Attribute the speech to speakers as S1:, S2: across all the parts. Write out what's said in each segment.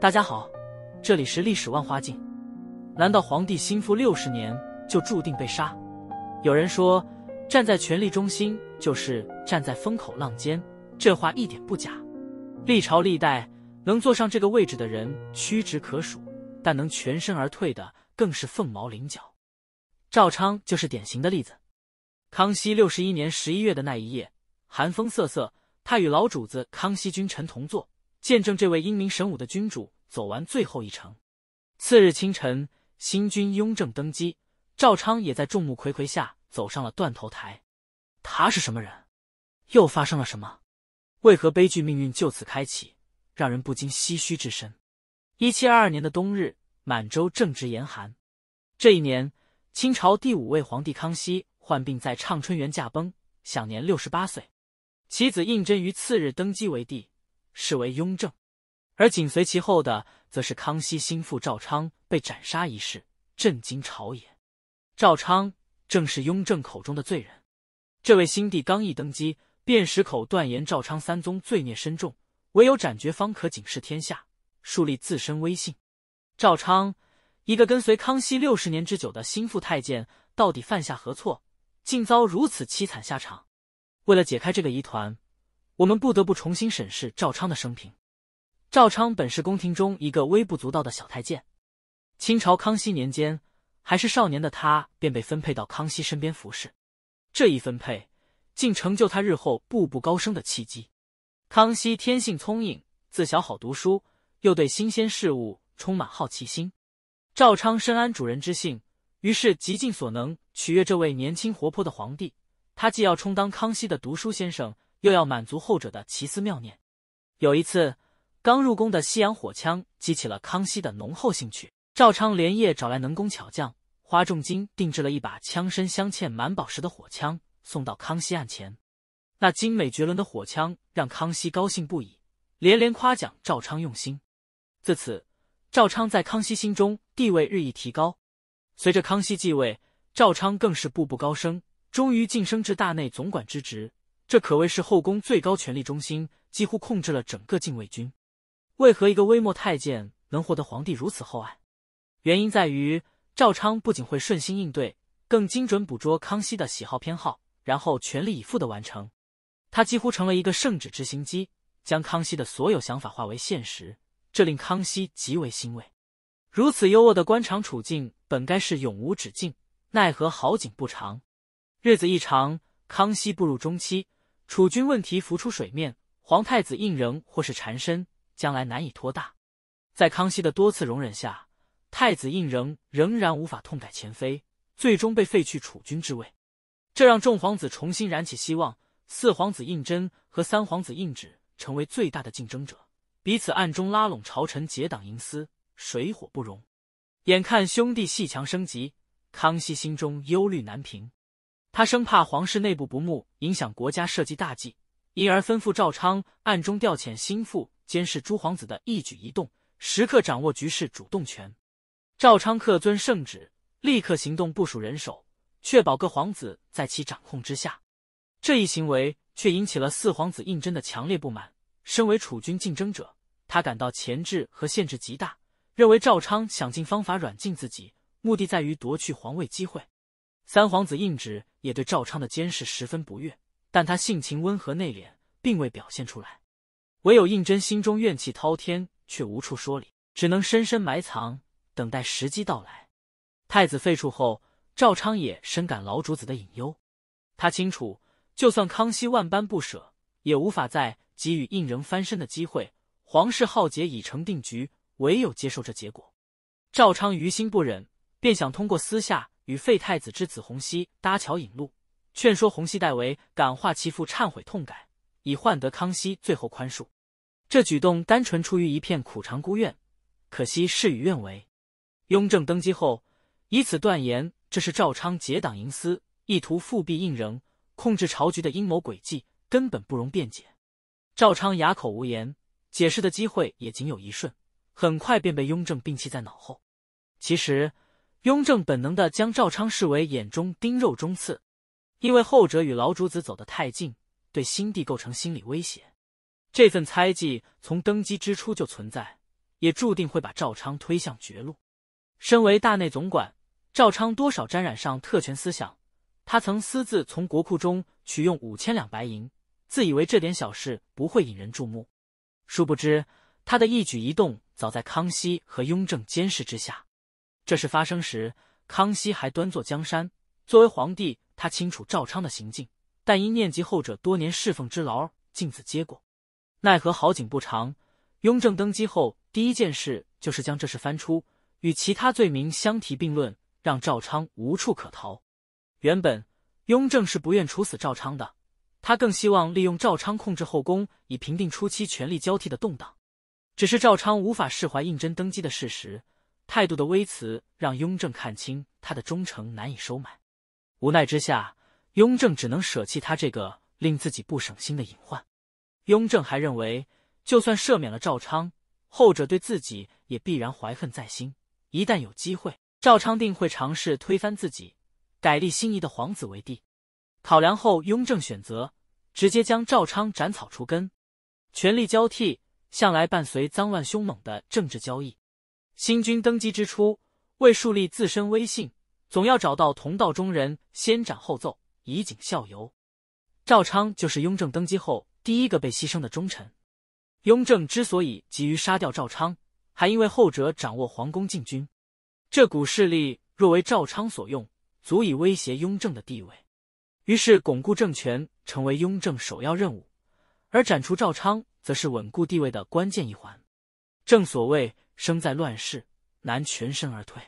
S1: 大家好，这里是历史万花镜。难道皇帝心腹六十年就注定被杀？有人说，站在权力中心就是站在风口浪尖，这话一点不假。历朝历代能坐上这个位置的人屈指可数，但能全身而退的更是凤毛麟角。赵昌就是典型的例子。康熙六十一年十一月的那一夜，寒风瑟瑟，他与老主子康熙君臣同坐，见证这位英明神武的君主走完最后一程。次日清晨，新君雍正登基，赵昌也在众目睽睽下走上了断头台。他是什么人？又发生了什么？为何悲剧命运就此开启，让人不禁唏嘘之深？一七二二年的冬日，满洲正值严寒。这一年，清朝第五位皇帝康熙。患病在畅春园驾崩，享年六十八岁。其子胤禛于次日登基为帝，是为雍正。而紧随其后的，则是康熙心腹赵昌被斩杀一事，震惊朝野。赵昌正是雍正口中的罪人。这位新帝刚一登基，便矢口断言赵昌三宗罪孽深重，唯有斩绝，方可警示天下，树立自身威信。赵昌，一个跟随康熙六十年之久的心腹太监，到底犯下何错？竟遭如此凄惨下场，为了解开这个疑团，我们不得不重新审视赵昌的生平。赵昌本是宫廷中一个微不足道的小太监，清朝康熙年间，还是少年的他便被分配到康熙身边服侍。这一分配，竟成就他日后步步高升的契机。康熙天性聪颖，自小好读书，又对新鲜事物充满好奇心。赵昌深谙主人之性。于是极尽所能取悦这位年轻活泼的皇帝，他既要充当康熙的读书先生，又要满足后者的奇思妙念。有一次，刚入宫的西洋火枪激起了康熙的浓厚兴趣，赵昌连夜找来能工巧匠，花重金定制了一把枪身镶嵌满宝石的火枪，送到康熙案前。那精美绝伦的火枪让康熙高兴不已，连连夸奖赵昌用心。自此，赵昌在康熙心中地位日益提高。随着康熙继位，赵昌更是步步高升，终于晋升至大内总管之职。这可谓是后宫最高权力中心，几乎控制了整个禁卫军。为何一个微末太监能获得皇帝如此厚爱？原因在于赵昌不仅会顺心应对，更精准捕捉康熙的喜好偏好，然后全力以赴的完成。他几乎成了一个圣旨执行机，将康熙的所有想法化为现实，这令康熙极为欣慰。如此优渥的官场处境。本该是永无止境，奈何好景不长。日子一长，康熙步入中期，储君问题浮出水面，皇太子胤仍或是缠身，将来难以托大。在康熙的多次容忍下，太子胤仍仍然无法痛改前非，最终被废去储君之位。这让众皇子重新燃起希望，四皇子胤禛和三皇子胤祉成为最大的竞争者，彼此暗中拉拢朝臣，结党营私，水火不容。眼看兄弟戏墙升级，康熙心中忧虑难平。他生怕皇室内部不睦影响国家社稷大计，因而吩咐赵昌暗中调遣心腹，监视诸皇子的一举一动，时刻掌握局势主动权。赵昌恪遵圣旨，立刻行动部署人手，确保各皇子在其掌控之下。这一行为却引起了四皇子胤禛的强烈不满。身为储君竞争者，他感到前置和限制极大。认为赵昌想尽方法软禁自己，目的在于夺去皇位机会。三皇子胤祉也对赵昌的监视十分不悦，但他性情温和内敛，并未表现出来。唯有胤禛心中怨气滔天，却无处说理，只能深深埋藏，等待时机到来。太子废黜后，赵昌也深感老主子的隐忧。他清楚，就算康熙万般不舍，也无法再给予胤禛翻身的机会。皇室浩劫已成定局。唯有接受这结果，赵昌于心不忍，便想通过私下与废太子之子洪熙搭桥引路，劝说洪熙代为感化其父忏悔痛改，以换得康熙最后宽恕。这举动单纯出于一片苦肠孤愿，可惜事与愿违。雍正登基后，以此断言这是赵昌结党营私，意图复辟胤禛、控制朝局的阴谋诡计，根本不容辩解。赵昌哑口无言，解释的机会也仅有一瞬。很快便被雍正摒弃在脑后。其实，雍正本能的将赵昌视为眼中钉、肉中刺，因为后者与老主子走得太近，对新帝构成心理威胁。这份猜忌从登基之初就存在，也注定会把赵昌推向绝路。身为大内总管，赵昌多少沾染上特权思想。他曾私自从国库中取用五千两白银，自以为这点小事不会引人注目。殊不知，他的一举一动。早在康熙和雍正监视之下，这事发生时，康熙还端坐江山。作为皇帝，他清楚赵昌的行径，但因念及后者多年侍奉之劳，竟此接过。奈何好景不长，雍正登基后第一件事就是将这事翻出，与其他罪名相提并论，让赵昌无处可逃。原本雍正是不愿处死赵昌的，他更希望利用赵昌控制后宫，以平定初期权力交替的动荡。只是赵昌无法释怀胤禛登基的事实，态度的微词让雍正看清他的忠诚难以收买。无奈之下，雍正只能舍弃他这个令自己不省心的隐患。雍正还认为，就算赦免了赵昌，后者对自己也必然怀恨在心，一旦有机会，赵昌定会尝试推翻自己，改立心仪的皇子为帝。考量后，雍正选择直接将赵昌斩草除根，权力交替。向来伴随脏乱凶猛的政治交易。新君登基之初，为树立自身威信，总要找到同道中人，先斩后奏，以儆效尤。赵昌就是雍正登基后第一个被牺牲的忠臣。雍正之所以急于杀掉赵昌，还因为后者掌握皇宫禁军，这股势力若为赵昌所用，足以威胁雍正的地位。于是，巩固政权成为雍正首要任务，而斩除赵昌。则是稳固地位的关键一环。正所谓生在乱世，难全身而退。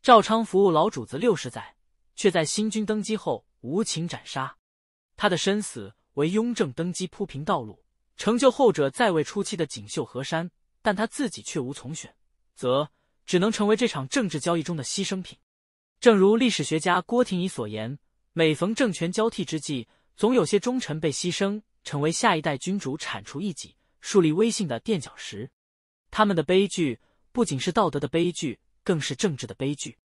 S1: 赵昌服务老主子六十载，却在新君登基后无情斩杀。他的身死为雍正登基铺平道路，成就后者在位初期的锦绣河山。但他自己却无从选则只能成为这场政治交易中的牺牲品。正如历史学家郭廷仪所言：“每逢政权交替之际，总有些忠臣被牺牲。”成为下一代君主铲除异己、树立威信的垫脚石。他们的悲剧不仅是道德的悲剧，更是政治的悲剧。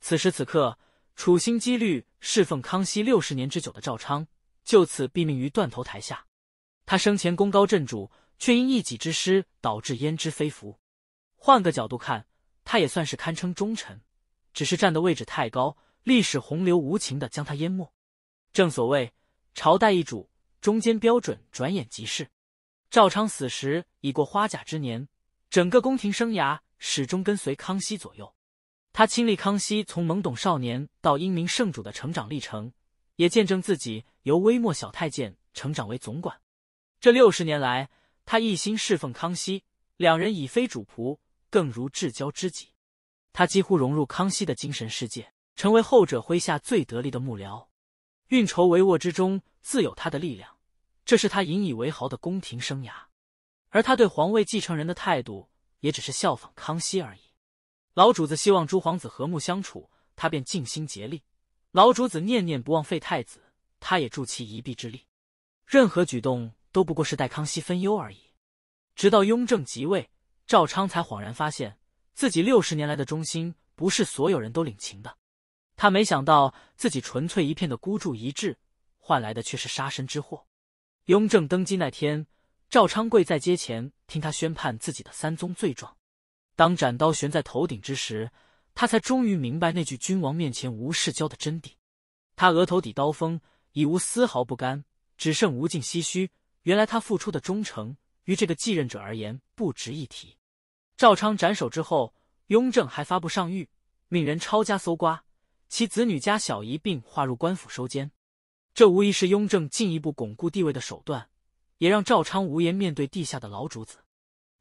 S1: 此时此刻，处心积虑侍奉康熙六十年之久的赵昌，就此毙命于断头台下。他生前功高震主，却因一己之失导致焉知非福。换个角度看，他也算是堪称忠臣，只是站的位置太高，历史洪流无情的将他淹没。正所谓，朝代易主。中间标准转眼即逝，赵昌死时已过花甲之年，整个宫廷生涯始终跟随康熙左右。他亲历康熙从懵懂少年到英明圣主的成长历程，也见证自己由微末小太监成长为总管。这六十年来，他一心侍奉康熙，两人已非主仆，更如至交知己。他几乎融入康熙的精神世界，成为后者麾下最得力的幕僚。运筹帷幄之中，自有他的力量，这是他引以为豪的宫廷生涯。而他对皇位继承人的态度，也只是效仿康熙而已。老主子希望诸皇子和睦相处，他便尽心竭力；老主子念念不忘废太子，他也助其一臂之力。任何举动都不过是待康熙分忧而已。直到雍正即位，赵昌才恍然发现自己六十年来的忠心，不是所有人都领情的。他没想到自己纯粹一片的孤注一掷，换来的却是杀身之祸。雍正登基那天，赵昌贵在阶前听他宣判自己的三宗罪状。当斩刀悬在头顶之时，他才终于明白那句“君王面前无世交”的真谛。他额头抵刀锋，已无丝毫不甘，只剩无尽唏嘘。原来他付出的忠诚，于这个继任者而言不值一提。赵昌斩首之后，雍正还发布上谕，命人抄家搜刮。其子女家小姨并划入官府收监，这无疑是雍正进一步巩固地位的手段，也让赵昌无颜面对地下的老主子。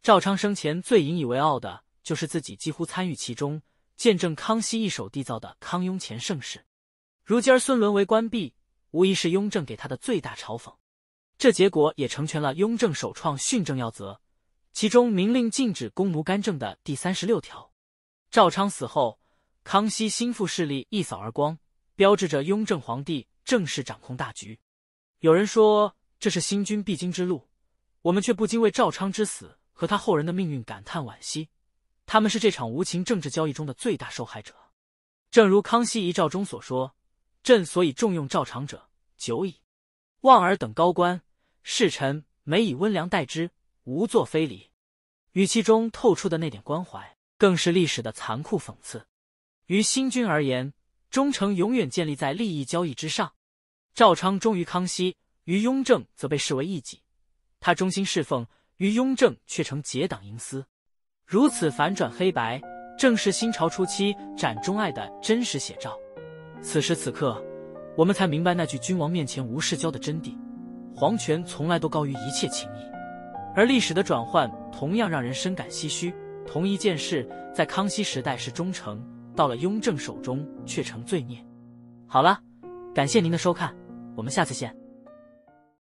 S1: 赵昌生前最引以为傲的就是自己几乎参与其中，见证康熙一手缔造的康雍乾盛世。如今儿孙沦为官婢，无疑是雍正给他的最大嘲讽。这结果也成全了雍正首创训政要则，其中明令禁止公奴干政的第三十六条。赵昌死后。康熙心腹势力一扫而光，标志着雍正皇帝正式掌控大局。有人说这是新君必经之路，我们却不禁为赵昌之死和他后人的命运感叹惋惜。他们是这场无情政治交易中的最大受害者。正如康熙遗诏中所说：“朕所以重用赵昌者，久矣。望尔等高官侍臣，每以温良待之，无作非礼。”语气中透出的那点关怀，更是历史的残酷讽刺。于新君而言，忠诚永远建立在利益交易之上。赵昌忠于康熙，于雍正则被视为异己。他忠心侍奉于雍正，却成结党营私。如此反转黑白，正是新朝初期展忠爱的真实写照。此时此刻，我们才明白那句“君王面前无世交”的真谛。皇权从来都高于一切情谊，而历史的转换同样让人深感唏嘘。同一件事，在康熙时代是忠诚。到了雍正手中却成罪孽。好了，感谢您的收看，我们下次见。